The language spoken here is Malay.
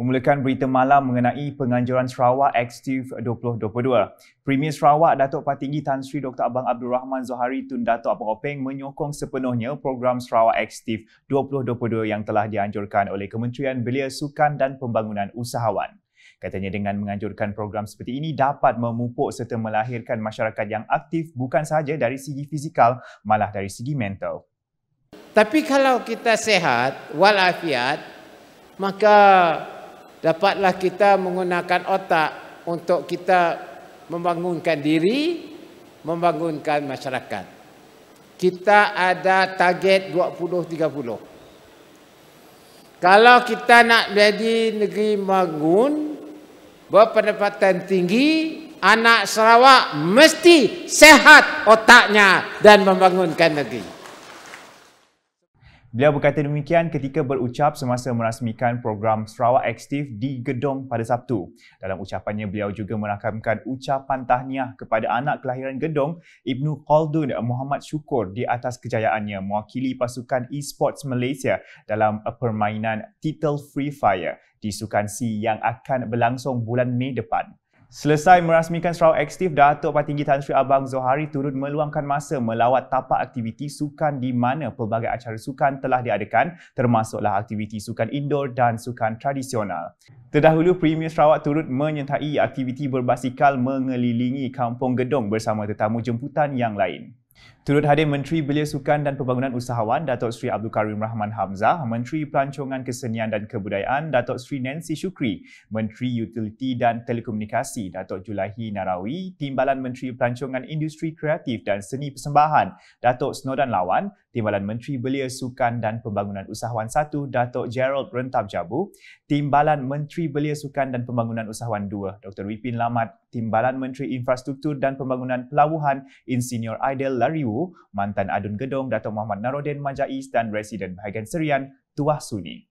memulakan berita malam mengenai penganjuran Sarawak Aktif 2022. Premier Sarawak Datuk Patinggi Tan Sri Dr. Abang Abdul Rahman Zohari Tun Datuk Abang Openg menyokong sepenuhnya program Sarawak Aktif 2022 yang telah dianjurkan oleh Kementerian Belia Sukan dan Pembangunan Usahawan. Katanya dengan menganjurkan program seperti ini dapat memupuk serta melahirkan masyarakat yang aktif bukan sahaja dari segi fizikal malah dari segi mental. Tapi kalau kita sehat walafiat maka dapatlah kita menggunakan otak untuk kita membangunkan diri, membangunkan masyarakat. Kita ada target 20-30. Kalau kita nak jadi negeri bangun, berpendapatan tinggi, anak Sarawak mesti sehat otaknya dan membangunkan negeri. Beliau berkata demikian ketika berucap semasa merasmikan program Sarawak Aktif di Gedong pada Sabtu. Dalam ucapannya, beliau juga merakamkan ucapan tahniah kepada anak kelahiran Gedong, Ibnu Khaldun Muhammad Syukur di atas kejayaannya mewakili pasukan e-sports Malaysia dalam permainan Title Free Fire di Sukan C yang akan berlangsung bulan Mei depan. Selesai merasmikan Sarawak Aktif, Datuk Tinggi Tan Sri Abang Zohari turut meluangkan masa melawat tapak aktiviti sukan di mana pelbagai acara sukan telah diadakan termasuklah aktiviti sukan indoor dan sukan tradisional. Terdahulu, Premier Sarawak turut menyertai aktiviti berbasikal mengelilingi kampung gedung bersama tetamu jemputan yang lain. Turut hadir Menteri Belia Sukan dan Pembangunan Usahawan Datuk Seri Abdul Karim Rahman Hamzah, Menteri Pelancongan Kesenian dan Kebudayaan Datuk Seri Nancy Shukri, Menteri Utiliti dan Telekomunikasi Datuk Julahi Narawi, Timbalan Menteri Pelancongan Industri Kreatif dan Seni Persembahan Datuk Snowdan Lawan, Timbalan Menteri Belia Sukan dan Pembangunan Usahawan 1 Datuk Gerald Rentap Jabu, Timbalan Menteri Belia Sukan dan Pembangunan Usahawan 2 Dr. Wipin Lamat, Timbalan Menteri Infrastruktur dan Pembangunan Pelabuhan Insinyur Aidil Lariwu mantan Adun Gedung Datuk Muhammad Narodin Majais dan Residen Bahagian Serian Tuah Suni.